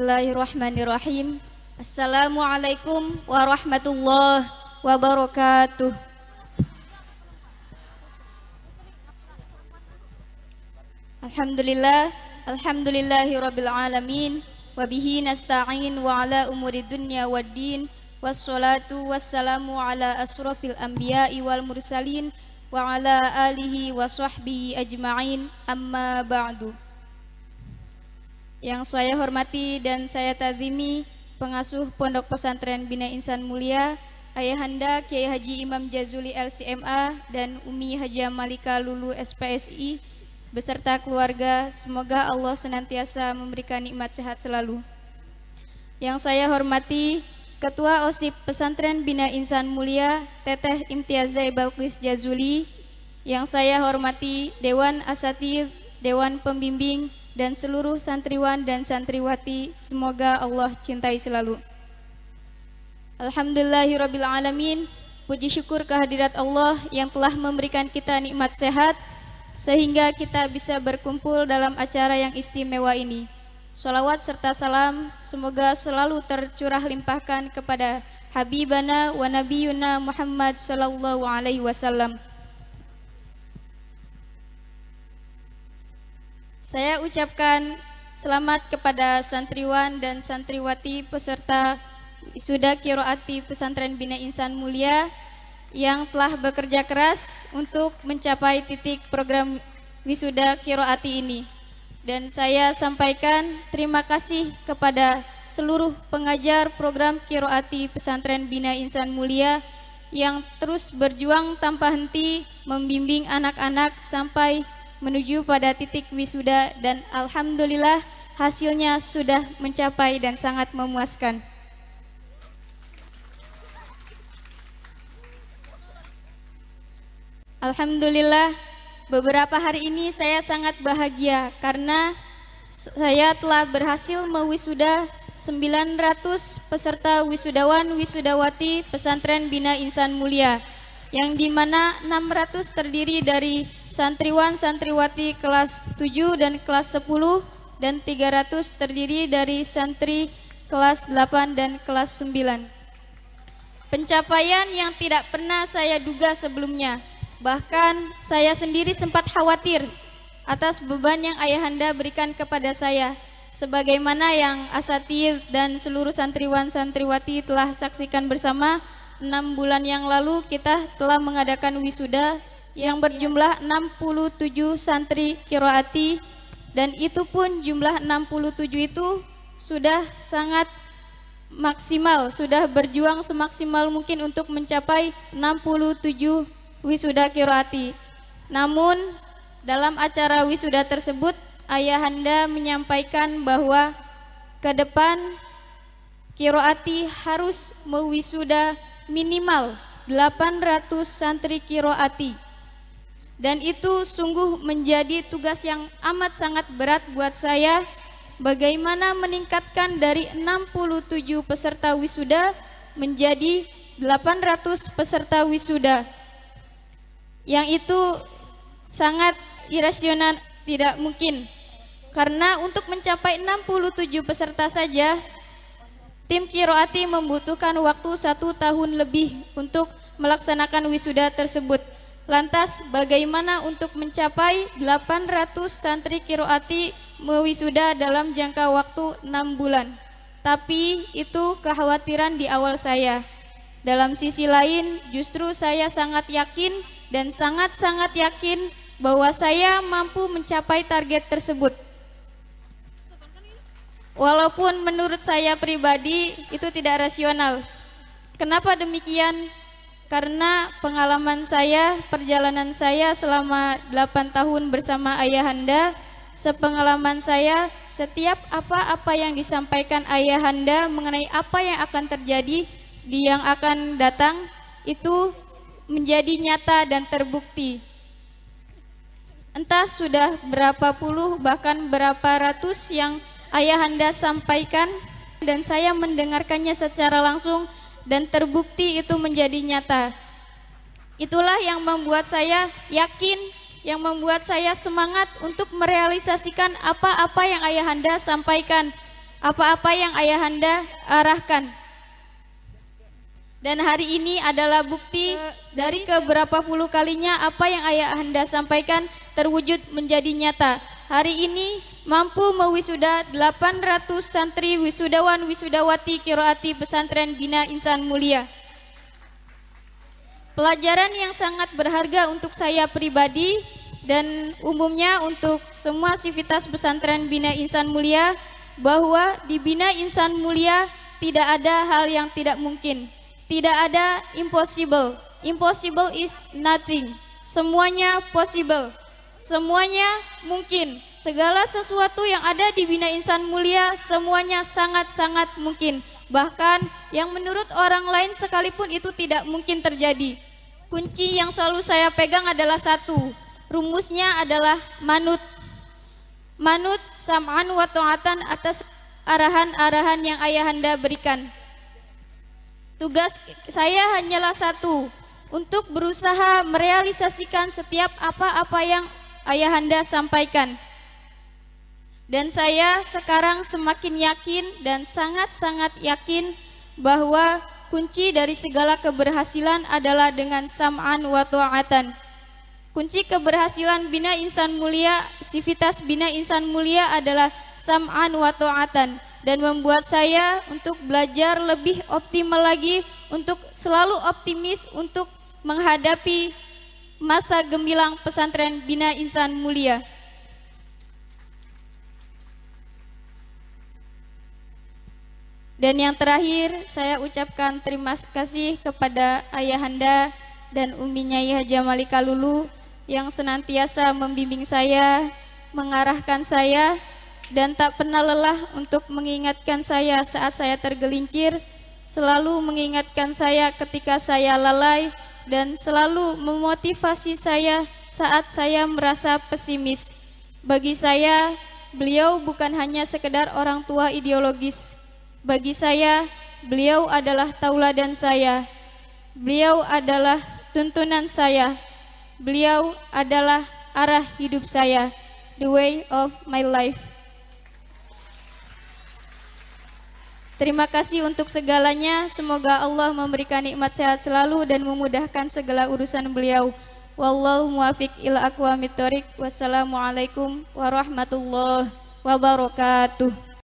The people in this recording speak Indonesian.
Bismillahirrahmanirrahim. Assalamualaikum warahmatullahi wabarakatuh. Alhamdulillah, alhamdulillahi rabbil alamin wa bihi nasta'in wa ala umuri dunya waddin wassalatu wassalamu ala asrafil anbiya'i wal mursalin wa ala alihi wa sahbihi ajma'in amma ba'du. Yang saya hormati dan saya tazimi pengasuh Pondok Pesantren Bina Insan Mulia, Ayahanda Kiai Haji Imam Jazuli LCMA dan Umi Haji Malika Lulu SPSI beserta keluarga, semoga Allah senantiasa memberikan nikmat sehat selalu. Yang saya hormati Ketua OSIP Pesantren Bina Insan Mulia Teteh Imtiazai Balkis Jazuli, yang saya hormati Dewan Asatif, Dewan Pembimbing, dan seluruh santriwan dan santriwati semoga Allah cintai selalu. Alhamdulillahirobbilalamin. Puji syukur kehadirat Allah yang telah memberikan kita nikmat sehat sehingga kita bisa berkumpul dalam acara yang istimewa ini. Salawat serta salam semoga selalu tercurah limpahkan kepada Habibana wa Nabiyuna Muhammad sallallahu alaihi wasallam Saya ucapkan selamat kepada santriwan dan santriwati peserta Sudah Kiroati Pesantren Bina Insan Mulia yang telah bekerja keras untuk mencapai titik program wisuda kiroati ini. Dan saya sampaikan terima kasih kepada seluruh pengajar program kiroati pesantren Bina Insan Mulia yang terus berjuang tanpa henti membimbing anak-anak sampai menuju pada titik wisuda dan alhamdulillah hasilnya sudah mencapai dan sangat memuaskan. Alhamdulillah beberapa hari ini saya sangat bahagia karena saya telah berhasil mewisuda 900 peserta wisudawan wisudawati pesantren Bina Insan Mulia yang dimana 600 terdiri dari santriwan santriwati kelas 7 dan kelas 10 dan 300 terdiri dari santri kelas 8 dan kelas 9. Pencapaian yang tidak pernah saya duga sebelumnya. Bahkan saya sendiri sempat khawatir atas beban yang ayahanda berikan kepada saya sebagaimana yang asatir dan seluruh santriwan santriwati telah saksikan bersama enam bulan yang lalu kita telah mengadakan wisuda yang berjumlah 67 santri kiroati dan itu pun jumlah 67 itu sudah sangat maksimal, sudah berjuang semaksimal mungkin untuk mencapai 67 wisuda kiroati. Namun dalam acara wisuda tersebut Ayahanda menyampaikan bahwa ke depan kiroati harus mewisuda minimal 800 santri kiroati dan itu sungguh menjadi tugas yang amat sangat berat buat saya bagaimana meningkatkan dari 67 peserta wisuda menjadi 800 peserta wisuda yang itu sangat irasional tidak mungkin karena untuk mencapai 67 peserta saja Tim Kiroati membutuhkan waktu satu tahun lebih untuk melaksanakan wisuda tersebut. Lantas, bagaimana untuk mencapai 800 santri Kiroati mewisuda dalam jangka waktu 6 bulan? Tapi itu kekhawatiran di awal saya. Dalam sisi lain, justru saya sangat yakin dan sangat-sangat yakin bahwa saya mampu mencapai target tersebut. Walaupun menurut saya pribadi itu tidak rasional. Kenapa demikian? Karena pengalaman saya, perjalanan saya selama 8 tahun bersama ayahanda, sepengalaman saya, setiap apa-apa yang disampaikan ayahanda mengenai apa yang akan terjadi di yang akan datang itu menjadi nyata dan terbukti. Entah sudah berapa puluh bahkan berapa ratus yang Ayahanda sampaikan dan saya mendengarkannya secara langsung dan terbukti itu menjadi nyata. Itulah yang membuat saya yakin, yang membuat saya semangat untuk merealisasikan apa-apa yang Ayahanda sampaikan, apa-apa yang Ayahanda arahkan. Dan hari ini adalah bukti eh, dari keberapa puluh kalinya apa yang Ayahanda sampaikan terwujud menjadi nyata. Hari ini mampu mewisuda 800 santri wisudawan wisudawati kiroati pesantren Bina Insan Mulia. Pelajaran yang sangat berharga untuk saya pribadi dan umumnya untuk semua sivitas pesantren Bina Insan Mulia bahwa di Bina Insan Mulia tidak ada hal yang tidak mungkin. Tidak ada impossible. Impossible is nothing. Semuanya possible. Semuanya mungkin. Segala sesuatu yang ada di bina insan mulia semuanya sangat-sangat mungkin. Bahkan yang menurut orang lain sekalipun itu tidak mungkin terjadi. Kunci yang selalu saya pegang adalah satu. Rumusnya adalah manut. Manut sam'an wa ta'atan atas arahan-arahan yang ayahanda berikan. Tugas saya hanyalah satu, untuk berusaha merealisasikan setiap apa-apa yang ayahanda sampaikan. Dan saya sekarang semakin yakin dan sangat-sangat yakin bahwa kunci dari segala keberhasilan adalah dengan sam'an wa ta'atan. Kunci keberhasilan bina insan mulia, sifitas bina insan mulia adalah sam'an wa ta'atan dan membuat saya untuk belajar lebih optimal lagi untuk selalu optimis untuk menghadapi masa gemilang pesantren bina insan mulia. Dan yang terakhir, saya ucapkan terima kasih kepada ayahanda dan Umi Nyai Haji Malika Lulu yang senantiasa membimbing saya, mengarahkan saya, dan tak pernah lelah untuk mengingatkan saya saat saya tergelincir, selalu mengingatkan saya ketika saya lalai, dan selalu memotivasi saya saat saya merasa pesimis. Bagi saya, beliau bukan hanya sekedar orang tua ideologis, bagi saya, beliau adalah tauladan saya. Beliau adalah tuntunan saya. Beliau adalah arah hidup saya, the way of my life. Terima kasih untuk segalanya. Semoga Allah memberikan nikmat sehat selalu dan memudahkan segala urusan beliau. Wallahu muwafiq ila aqwamit thoriq. Wassalamualaikum warahmatullahi wabarakatuh.